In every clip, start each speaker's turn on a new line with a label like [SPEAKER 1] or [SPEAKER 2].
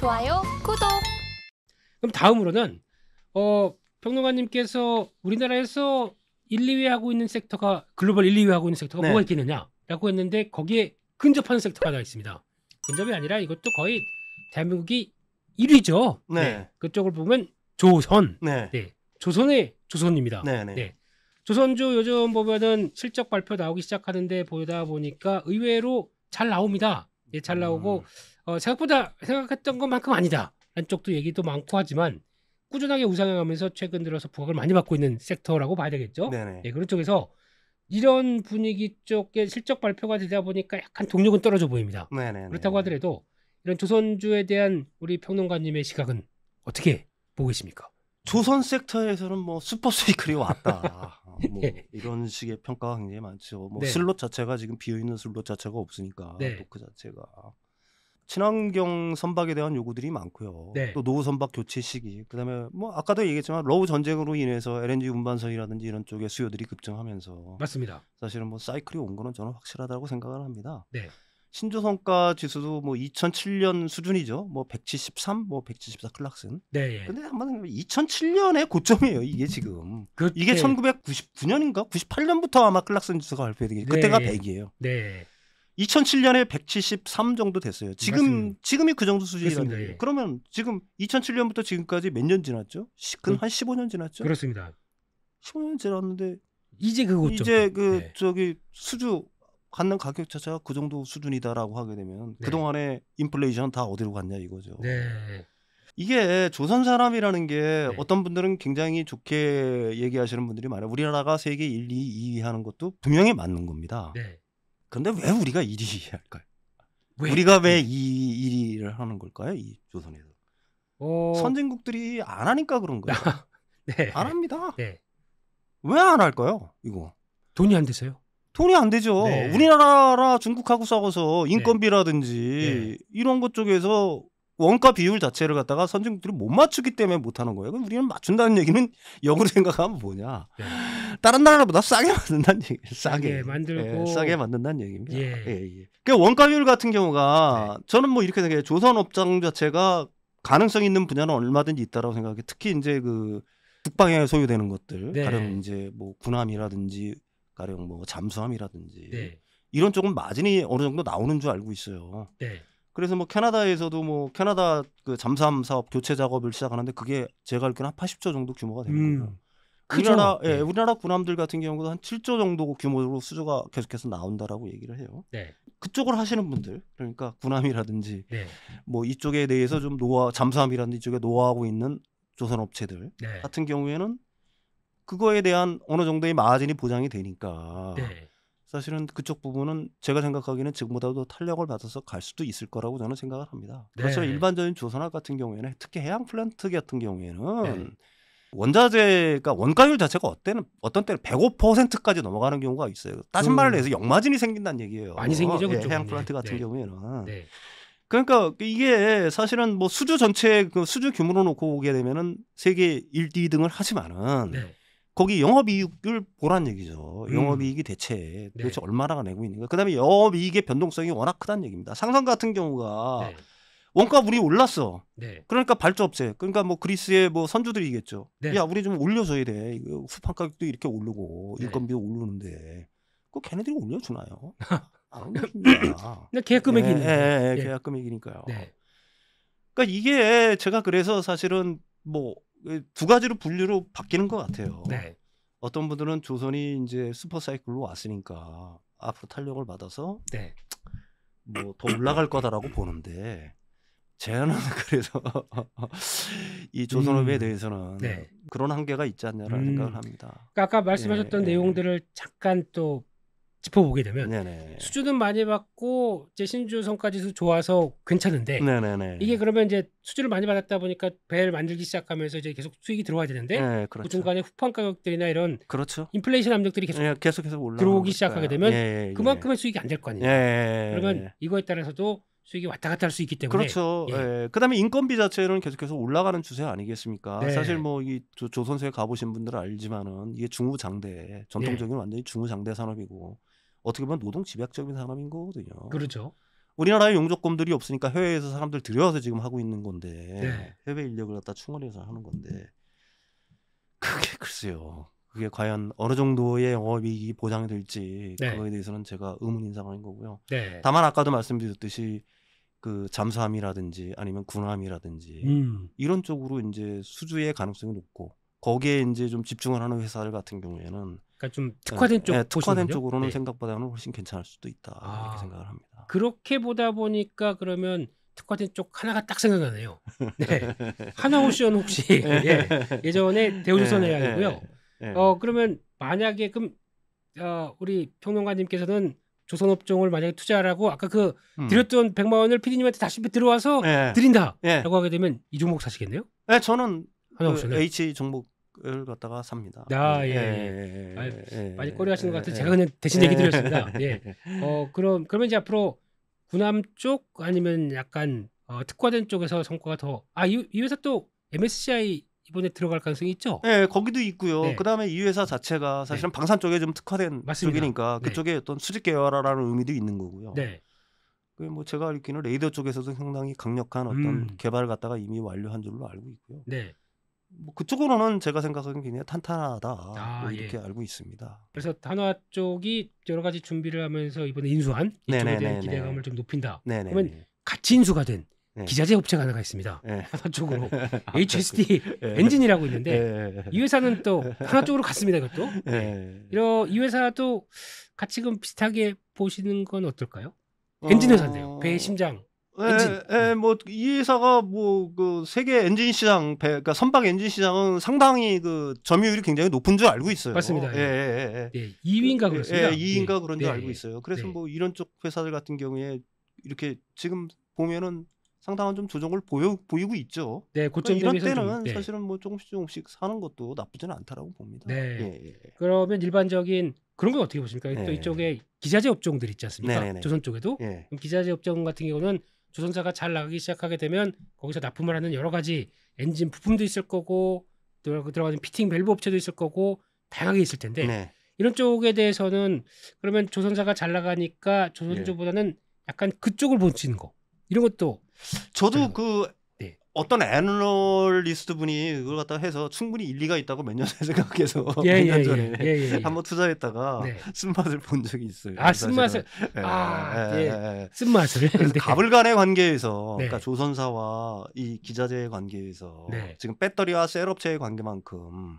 [SPEAKER 1] 좋아요, 구독. 그럼 다음으로는 어, 평론가님께서 우리나라에서 1, 2위 하고 있는 섹터가 글로벌 1, 2위 하고 있는 섹터가 네. 뭐가 있겠느냐라고 했는데 거기에 근접하는 섹터가 하나 있습니다. 근접이 아니라 이것도 거의 대한민국이 1위죠. 네. 네. 그쪽을 보면 조선. 네. 네. 조선의 조선입니다. 네, 네. 네. 조선조 요즘 보면은 실적 발표 나오기 시작하는데 보다 보니까 의외로 잘 나옵니다. 예, 잘 음. 나오고 어, 생각보다 생각했던 것만큼 아니다. 라는 쪽도 얘기도 많고 하지만 꾸준하게 우상향하면서 최근 들어서 부각을 많이 받고 있는 섹터라고 봐야 되겠죠. 네네. 예, 그런 쪽에서 이런 분위기 쪽에 실적 발표가 되다 보니까 약간 동력은 떨어져 보입니다. 네네. 그렇다고 하더라도 이런 조선주에 대한 우리 평론가님의 시각은 어떻게 보고 계십니까? 조선 섹터에서는 뭐 슈퍼 세이클이 왔다. 뭐 예.
[SPEAKER 2] 이런 식의 평가가 굉장히 많죠. 뭐 네. 슬롯 자체가 지금 비어 있는 슬롯 자체가 없으니까 네. 노크 자체가 친환경 선박에 대한 요구들이 많고요. 네. 또 노후 선박 교체 시기, 그다음에 뭐 아까도 얘기했지만 러우 전쟁으로 인해서 LNG 운반선이라든지 이런 쪽의 수요들이 급증하면서 맞습니다. 사실은 뭐 사이클이 온 거는 저는 확실하다고 생각을 합니다. 네. 신조성과 지수도 뭐 2007년 수준이죠. 뭐 173, 뭐 174 클락슨. 네. 예. 근데 한번 2007년의 고점이에요. 이게 지금. 그 이게 1999년인가 98년부터 아마 클락슨 지수가 발표되게 네, 그때가 100이에요. 예. 네. 2007년에 173 정도 됐어요. 지금 맞습니다. 지금이 그 정도 수준이라는 예. 그러면 지금 2007년부터 지금까지 몇 년 지났죠? 근한 그, 15년 지났죠? 그렇습니다. 15년 지났는데 이제 그 고점. 이제 그 네. 저기 수주 갖는 가격 자체가 그 정도 수준이다라고 하게 되면 네. 그동안에 인플레이션 다 어디로 갔냐 이거죠.
[SPEAKER 1] 네.
[SPEAKER 2] 이게 조선 사람이라는 게 네. 어떤 분들은 굉장히 좋게 얘기하시는 분들이 많아요. 우리나라가 세계 1, 2, 2위 하는 것도 분명히 맞는 겁니다. 네. 그런데 왜 우리가 1위 할까요? 왜? 우리가 왜 2위, 1위를 하는 걸까요? 이 조선에서. 오... 어. 선진국들이 안 하니까 그런 거예요. 네. 안 합니다. 왜 안 할까요?
[SPEAKER 1] 이거. 돈이 안되세요
[SPEAKER 2] 돈이 안 되죠. 네. 우리나라 중국하고 싸워서 네. 인건비라든지 네. 이런 것 쪽에서 원가 비율 자체를 갖다가 선진국들이 못 맞추기 때문에 못 하는 거예요. 그럼 우리는 맞춘다는 얘기는 역으로 생각하면 뭐냐? 네. 다른 나라보다 싸게 만든다는 얘기, 싸게 만들고 예, 싸게 만든다는 얘기입니다. 예. 예, 예. 그 원가 비율 같은 경우가 네. 저는 뭐 이렇게 생각해요. 조선 업장 자체가 가능성 있는 분야는 얼마든지 있다라고 생각해. 특히 이제 그 북방에 소유되는 것들, 네. 가령 이제 뭐 군함이라든지 가령 뭐 잠수함이라든지 네. 이런 쪽은 마진이 어느 정도 나오는 줄 알고 있어요. 네. 그래서 뭐 캐나다에서도 뭐 캐나다 그 잠수함 사업 교체 작업을 시작하는데 그게 제가 알기로는 한 80조 정도 규모가 됩니다.
[SPEAKER 1] 음. 우리나라
[SPEAKER 2] 예, 네. 우리나라 군함들 같은 경우도 한 7조 정도 규모로 수조가 계속해서 나온다라고 얘기를 해요.
[SPEAKER 1] 네. 그쪽을
[SPEAKER 2] 하시는 분들 그러니까 군함이라든지 네. 뭐 이쪽에 대해서 좀 노하 잠수함이라든지 이쪽에 노하하고 있는 조선 업체들 네. 같은 경우에는 그거에 대한 어느 정도의 마진이 보장이 되니까 네. 사실은 그쪽 부분은 제가 생각하기에는 지금보다도 탄력을 받아서 갈 수도 있을 거라고 저는 생각을 합니다. 네. 그렇죠. 일반적인 조선업 같은 경우에는 특히 해양 플랜트 같은 경우에는 네. 원자재가 원가율 자체가 어때는 어떤 때는 105%까지 넘어가는 경우가 있어요. 따진 말을 음. 해서 역마진이 생긴다는 얘기예요. 많이 생기죠, 그쪽 예, 해양 플랜트 네. 같은 네. 경우에는. 네. 그러니까 이게 사실은 뭐 수주 전체 그 수주 규모로 놓고 보게 되면은 세계 1, 2등을 하지만은 거기 영업이익을 보란 얘기죠. 음. 영업이익이 대체 도대체 네. 얼마나 내고 있는가. 그다음에 영업이익의 변동성이 워낙 크다는 얘기입니다. 상선 같은 경우가 네. 원가분이 올랐어. 네. 그러니까 발주업체, 그러니까 뭐 그리스의 뭐 선주들이겠죠. 네. 야, 우리 좀 올려줘야 돼. 이거 후판 가격도 이렇게 오르고 인건비도 네. 오르는데 그 걔네들이 올려주나요? 안올려줍다
[SPEAKER 1] 계약 금액이니까. 예, 예, 예, 예. 계약 금액이니까요. 네.
[SPEAKER 2] 그러니까 이게 제가 그래서 사실은 뭐그 두 가지로 분류로 바뀌는 것 같아요. 네. 어떤 분들은 조선이 이제 슈퍼사이클로 왔으니까 앞으로 탄력을 받아서 네. 뭐더 올라갈 거다라고 보는데 제안은 그래서 이 조선업에 음, 대해서는 네. 그런 한계가 있지 않냐라는 음, 생각을 합니다. 그러니까 아까 말씀하셨던
[SPEAKER 1] 예, 예. 내용들을 예. 잠깐 또 짚어보게 되면 네네. 수준은 많이 받고 이제 신주 성까지도 좋아서 괜찮은데 네네네. 이게 그러면 이제 수준을 많이 받았다 보니까 배를 만들기 시작하면서 이제 계속 수익이 들어와야 되는데 네, 그렇죠. 그 중간에 후판 가격들이나 이런 그렇죠. 인플레이션 압력들이 계속 예, 네, 계속 계속 올라 들어오기 시작하게 되면 예, 예, 예. 그만큼의 수익이 안 될 거 아니에요. 예, 예, 그러면 이거에 따라서도 수익이 왔다 갔다 할 수 있기 때문에 그렇죠. 예. 예. 그다음에 인건비 자체는 계속해서
[SPEAKER 2] 올라가는 추세 아니겠습니까? 네. 사실 뭐 이 조선소에 가보신 분들은 알지만은 이게 중후장대 전통적인 예. 완전히 중후장대 산업이고 어떻게 보면 노동 집약적인 사람인 거거든요. 그렇죠. 우리나라에 용접검들이 없으니까 해외에서 사람들 들여와서 지금 하고 있는 건데 네. 해외 인력을 갖다 충원해서 하는 건데 그게 글쎄요. 그게 과연 어느 정도의 영업이익이 보장될지 이 네. 그거에 대해서는 제가 의문인 상황인 거고요. 네. 다만 아까도 말씀드렸듯이 그 잠수함이라든지 아니면 군함이라든지 음. 이런 쪽으로 이제 수주의 가능성이 높고 거기에 이제 좀 집중을 하는 회사들 같은 경우에는 그러니까 좀 네. 특화된 네, 쪽 네, 특화된 쪽으로는 네. 생각보다는 훨씬 괜찮을 수도 있다 아, 이렇게 생각을 합니다.
[SPEAKER 1] 그렇게 보다 보니까 그러면 특화된 쪽 하나가 딱 생각나네요. 네, 하나옵션 혹시 예, 예전에 대우조선에 아니고요. 네, 네, 어 그러면 만약에 그럼 어, 우리 평론가님께서는 조선업종을 만약에 투자하라고 아까 그 음. 드렸던 100만 원을 피디님한테 다시 들어와서 드린다라고 하게 되면 이 종목 사시겠네요? 네, 저는 하나옵션 그
[SPEAKER 2] H 종목 을 갖다가 삽니다. 아, 예. 예, 예, 예, 예, 예 많이 꼬리 하시는 것 같은 제가 그냥 대신 얘기 드렸습니다. 예.
[SPEAKER 1] 어, 그럼 그러면 이제 앞으로 군함 쪽 아니면 약간 어, 특화된 쪽에서 성과가 더 아, 이, 이 회사 또 MSCI 이번에 들어갈 가능성이 있죠? 네, 거기도 있고요. 네. 그다음에 이 회사 자체가 사실은 네.
[SPEAKER 2] 방산 쪽에 좀 특화된 맞습니다. 쪽이니까 네. 그쪽에 네. 어떤 수직 계화라는 의미도 있는 거고요. 네. 그뭐 제가 알기로는 레이더 쪽에서도 상당히 강력한 어떤 음. 개발을 갖다가 이미 완료한 줄로 알고
[SPEAKER 1] 있고요. 네.
[SPEAKER 2] 뭐 그쪽으로는 제가 생각하기엔 굉장히 탄탄하다 아, 뭐 예. 이렇게 예. 알고
[SPEAKER 1] 있습니다. 그래서 단화 쪽이 여러 가지 준비를 하면서 이번에 인수한 이쪽에 네네네네. 대한 기대감을 좀 높인다. 네네네. 그러면 같이 인수가 된 네. 기자재 업체가 하나가 있습니다. 네. 하나 쪽으로 HSD 아, 네. 엔진이라고 있는데 네. 이 회사는 또 하나 쪽으로 갔습니다. 그것도 네. 네. 이러 이 회사도 같이 비슷하게 보시는 건 어떨까요? 어, 엔진 회사인데요. 배 심장. 엔진. 예, 예 뭐이 회사가 뭐 그 세계 엔진
[SPEAKER 2] 시장, 배, 그러니까 선박 엔진 시장은 상당히 그 점유율이 굉장히 높은 줄 알고 있어요. 맞습니다. 예, 예, 예. 예. 2위인가 예. 예, 그, 그렇습니다. 예, 2위인가 그런 줄 네, 알고 있어요. 네. 그래서 네. 뭐 이런 쪽 회사들 같은 경우에 이렇게 지금 보면은 상당한 좀 조정을 보여, 보이고 있죠. 네, 고점 그러니까 이런 때는 좀, 사실은 뭐 조금씩 조금씩 사는 것도 나쁘지는 않다라고 봅니다.
[SPEAKER 1] 네. 그러면 일반적인 그런 건 어떻게 보십니까? 또 이쪽에 기자재 업종들 있지 않습니까? 네네네. 조선 쪽에도 기자재 업종 같은 경우는 조선사가 잘 나가기 시작하게 되면 거기서 납품을 하는 여러 가지 엔진 부품도 있을 거고 그 들어가는 피팅 밸브 업체도 있을 거고 다양하게 있을 텐데 네. 이런 쪽에 대해서는 그러면 조선사가 잘 나가니까 조선주보다는 네. 예. 약간 그쪽을 본치는 거 이런 것도 저도 그 어떤 애널리스트
[SPEAKER 2] 분이 그걸 갖다 해서 충분히 일리가 있다고 몇 년 전에 생각해서 예, 예 몇년 예, 전에 예, 예, 한번 투자했다가 네. 쓴맛을 본 적이 있어요. 아 쓴맛을 아, 예, 쓴맛을 그래서 네. 가불간의 관계에서 네. 그러니까 조선사와 이 기자재의 관계에서 네. 지금 배터리와 셀업체의 관계만큼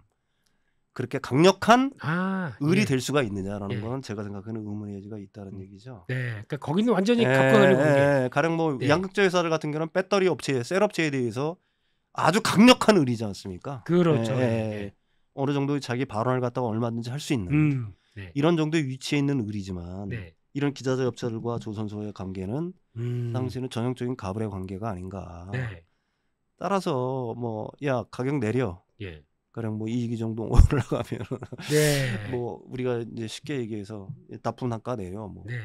[SPEAKER 2] 그렇게 강력한
[SPEAKER 1] 아, 을이 예. 될 수가 있느냐라는 예.
[SPEAKER 2] 건 제가 생각하는 의문의 여지가 있다는 음. 얘기죠. 네, 그러니까 거기는 완전히 가까운 예, 개 예. 가령 뭐 네. 양극재 회사들 같은 경우는 배터리 업체, 셀 업체에 대해서 아주 강력한 을이지 않습니까? 그렇죠. 예. 예. 예 어느 정도 자기 발언을 갖다가 얼마든지 할 수 있는 음, 네. 이런 정도의 위치에 있는 을이지만 네. 이런 기자재 업체들과 조선소의 관계는 음. 당시는 에 전형적인 가브의 관계가 아닌가. 네. 따라서 뭐 야 가격 내려. 예. 가령 뭐이기 정도 올라가면 네. 뭐 우리가 이제 쉽게 얘기해서 나쁜 한가 내요. 뭐. 네.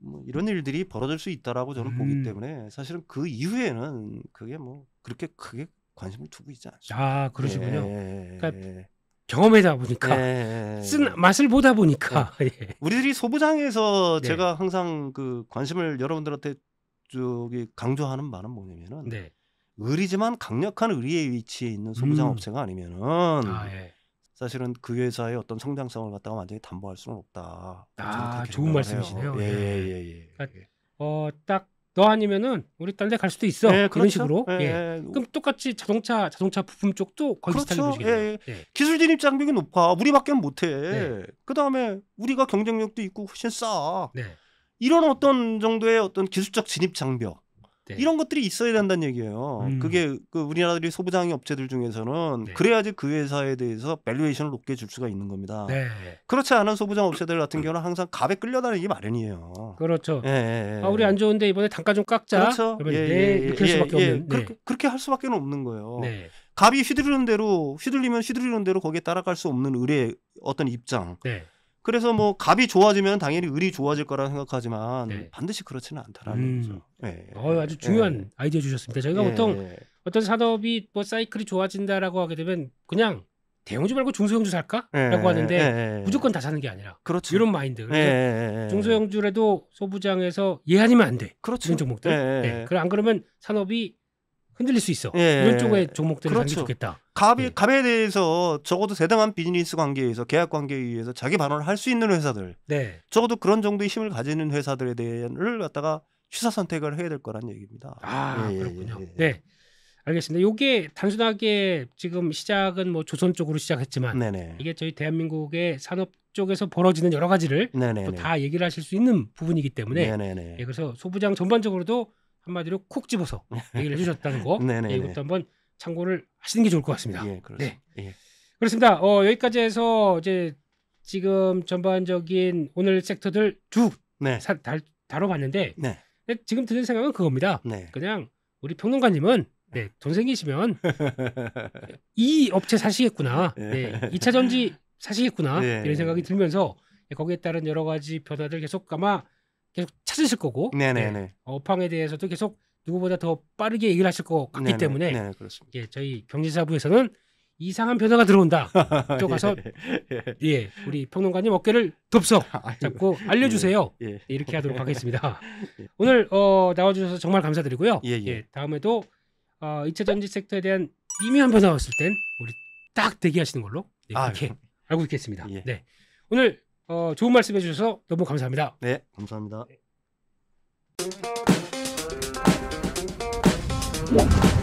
[SPEAKER 2] 뭐 이런 일들이 벌어질 수 있다라고 저는 음. 보기 때문에 사실은 그 이후에는 그게 뭐 그렇게 크게 관심을 두고 있지 않죠. 아 그러시군요. 예. 예 그러니까 예, 예.
[SPEAKER 1] 경험하다 보니까 예. 쓴 맛을 보다 보니까 예.
[SPEAKER 2] 우리들이 소부장에서 네. 제가 항상 그 관심을 여러분들한테 저이 강조하는 말은 뭐냐면은 네. 의리지만 강력한 의리의 위치에 있는 소부장 음. 업체가 아니면은 아, 예. 사실은 그 회사의 어떤 성장성을 갖다가 완전히 담보할 수는 없다. 아, 좋은 말씀이시네요. 예, 예, 예. 예. 예.
[SPEAKER 1] 그러 그러니까, 어, 딱, 너 아니면은 우리 딴데갈 수도 있어. 예, 그런 그렇죠? 식으로. 예, 예, 예. 그럼 똑같이 자동차, 자동차 부품 쪽도 거의 그렇죠? 비슷하 예, 예, 예. 기술 진입 장벽이 높아. 우리밖에 못해.
[SPEAKER 2] 네. 그 다음에 우리가 경쟁력도 있고 훨씬 싸. 네. 이런 어떤 정도의 어떤 기술적 진입 장벽. 네. 이런 것들이 있어야 된다는 얘기예요. 음. 그게 그 우리나라들이 소부장의 업체들 중에서는 네. 그래야지 그 회사에 대해서 밸류에이션을 높게 줄 수가 있는 겁니다. 네. 그렇지 않은 소부장 업체들 같은 경우는 항상 갑에 끌려다니기 마련이에요.
[SPEAKER 1] 그렇죠. 예, 예, 예. 아, 우리 안 좋은데 이번에 단가 좀 깎자. 그렇죠. 예, 네, 예, 예, 이렇게 할 예, 수밖에 예. 없는. 네. 그렇게, 그렇게 할 수밖에 없는
[SPEAKER 2] 거예요. 갑이 네. 휘두르는 대로 휘둘리면 휘두르는 대로 거기에 따라갈 수 없는 의뢰 어떤 입장. 네. 그래서 뭐 갑이 좋아지면 당연히 을이 좋아질 거라 생각하지만 네. 반드시
[SPEAKER 1] 그렇지는 않다라는 음. 거죠. 네. 어, 아주 중요한 네. 아이디어 주셨습니다. 저희가 예. 보통 어떤 산업이 뭐 사이클이 좋아진다라고 하게 되면 그냥 대형주 말고 중소형주 살까라고 하는데 무조건 다 사는 게 아니라 그렇죠. 이런 마인드. 중소형주라도 소부장에서 예한이면 안 돼. 그렇죠. 종목들. 네. 그럼 안 그러면 산업이 흔들릴 수 있어. 예. 이런 쪽의 종목들이 그렇죠. 좋겠다.
[SPEAKER 2] 갑이 예. 갑에 대해서 적어도 대등한 비즈니스 관계에서 계약 관계에 의해서 자기 반언을 할 수 있는 회사들. 네. 적어도 그런 정도의 힘을 가지는 회사들에 대한을
[SPEAKER 1] 갖다가 취사 선택을 해야 될 거란 얘기입니다. 아 예, 예 그렇군요. 예, 예. 네. 알겠습니다. 요게 단순하게 지금 시작은 뭐 조선 쪽으로 시작했지만 네네. 이게 저희 대한민국의 산업 쪽에서 벌어지는 여러 가지를 다 얘기를 하실 수 있는 부분이기 때문에 예, 그래서 소부장 전반적으로도 한마디로 콕 집어서 얘기를 해주셨다는 거 네네, 네, 예, 이것도 네. 한번 참고를 하시는 게 좋을 것 같습니다. 예, 네, 예. 그렇습니다. 어, 여기까지 해서 이제 지금 전반적인 오늘 섹터들 쭉 네. 사, 달, 다뤄봤는데 네. 지금 드는 생각은 그겁니다. 네. 그냥 우리 평론가님은 네, 돈 생기시면 이 업체 사시겠구나. 예. 네, 2차 전지 사시겠구나. 네. 이런 생각이 들면서 거기에 따른 여러 가지 변화들 계속 아마 계속 찾으실 거고 네네네. 네. 업황에 대해서도 계속 누구보다 더 빠르게 얘기를 하실 것 같기 네네. 때문에 네네, 예, 저희 경제사부에서는 이상한 변화가 들어온다. 쪽 아, 예. 가서 예, 예. 예, 우리 평론가님 어깨를 덥석 잡고 알려주세요. 예, 예. 네, 이렇게 하도록 하겠습니다. 오늘 어, 나와주셔서 정말 감사드리고요. 예, 다음에도 어, 이차 전지 섹터에 대한 미묘한 변화가 왔을 땐 우리 딱 대기하시는 걸로 네, 이렇게 아, 알고 있겠습니다. 네, 오늘 어, 좋은 말씀 해주셔서 너무 감사합니다. 네,
[SPEAKER 2] 감사합니다. 네.